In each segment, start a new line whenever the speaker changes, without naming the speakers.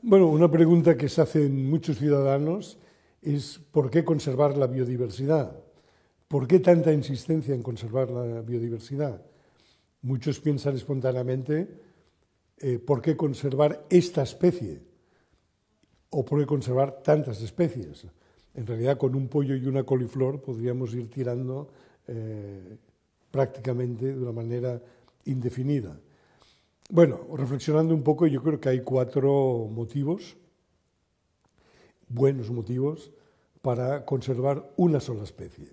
Bueno, una pregunta que se hacen muchos ciudadanos es ¿por qué conservar la biodiversidad? ¿Por qué tanta insistencia en conservar la biodiversidad? Muchos piensan espontáneamente eh, ¿por qué conservar esta especie? ¿O por qué conservar tantas especies? En realidad, con un pollo y una coliflor podríamos ir tirando eh, prácticamente de una manera indefinida. Bueno, reflexionando un poco, yo creo que hay cuatro motivos, buenos motivos, para conservar una sola especie,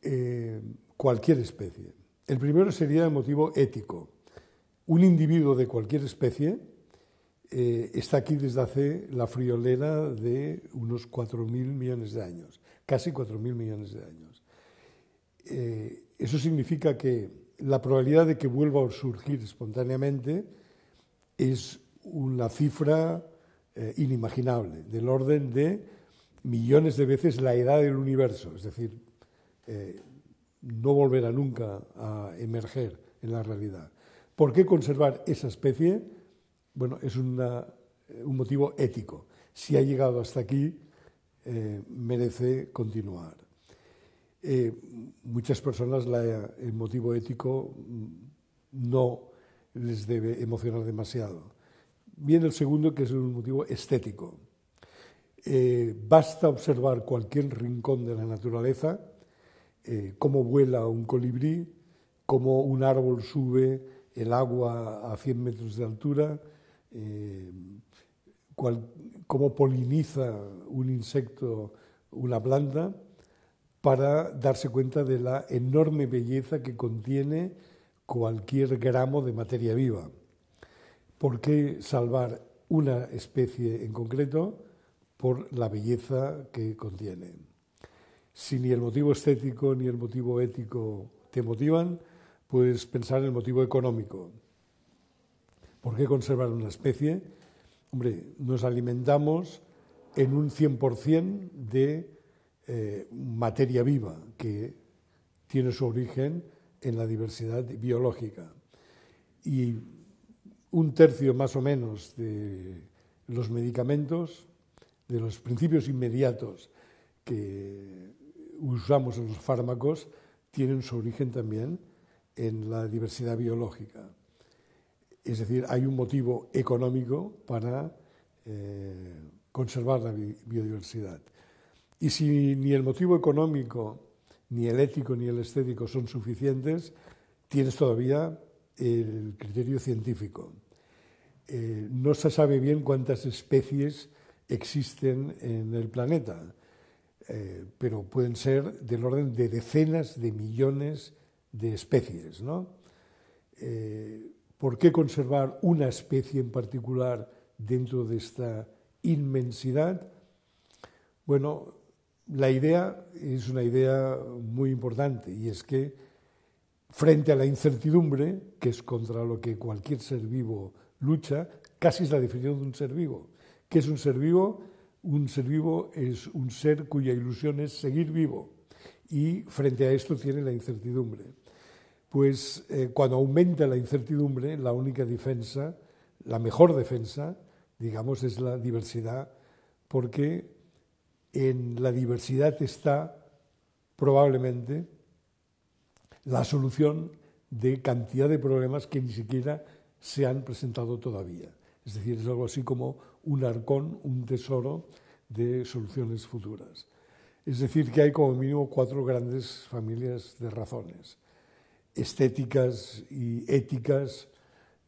eh, cualquier especie. El primero sería el motivo ético. Un individuo de cualquier especie eh, está aquí desde hace la friolera de unos 4.000 millones de años, casi 4.000 millones de años. Eh, eso significa que la probabilidad de que vuelva a surgir espontáneamente es una cifra eh, inimaginable, del orden de millones de veces la edad del universo, es decir, eh, no volverá nunca a emerger en la realidad. ¿Por qué conservar esa especie? Bueno, es eh, un motivo ético. Si ha llegado hasta aquí, merece continuar. Eh, muchas personas el motivo ético mm, no les debe emocionar demasiado. Viene el segundo, que es un motivo estético. Eh, basta observar cualquier rincón de la naturaleza, eh, cómo vuela un colibrí, cómo un árbol sube el agua a 100 metros de altura, cómo poliniza un insecto una planta, para darse cuenta de la enorme belleza que contiene cualquier gramo de materia viva. ¿Por qué salvar una especie en concreto por la belleza que contiene? Si ni el motivo estético ni el motivo ético te motivan, puedes pensar en el motivo económico. ¿Por qué conservar una especie? Hombre, nos alimentamos en un 100% de eh, materia viva que tiene su origen en la diversidad biológica. Y un tercio más o menos de los medicamentos, de los principios inmediatos que usamos en los fármacos, tienen su origen también en la diversidad biológica. Es decir, hay un motivo económico para eh, conservar la biodiversidad. Y si ni el motivo económico, ni el ético, ni el estético son suficientes, tienes todavía el criterio científico. Eh, no se sabe bien cuántas especies existen en el planeta, eh, pero pueden ser del orden de decenas de millones de especies. ¿no? Eh, ¿Por qué conservar una especie en particular dentro de esta inmensidad? Bueno, la idea es una idea muy importante y es que frente a la incertidumbre, que es contra lo que cualquier ser vivo lucha, casi es la definición de un ser vivo. ¿Qué es un ser vivo? Un ser vivo es un ser cuya ilusión es seguir vivo y frente a esto tiene la incertidumbre. Pues eh, cuando aumenta la incertidumbre, la única defensa, la mejor defensa, digamos, es la diversidad, porque en la diversidad está probablemente la solución de cantidad de problemas que ni siquiera se han presentado todavía. Es decir, es algo así como un arcón, un tesoro de soluciones futuras. Es decir, que hay como mínimo cuatro grandes familias de razones, estéticas y éticas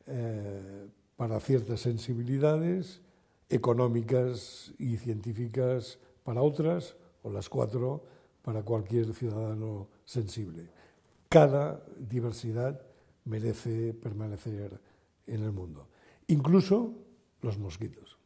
eh, para ciertas sensibilidades, económicas y científicas para otras, o las cuatro para cualquier ciudadano sensible. Cada diversidad merece permanecer en el mundo, incluso los mosquitos.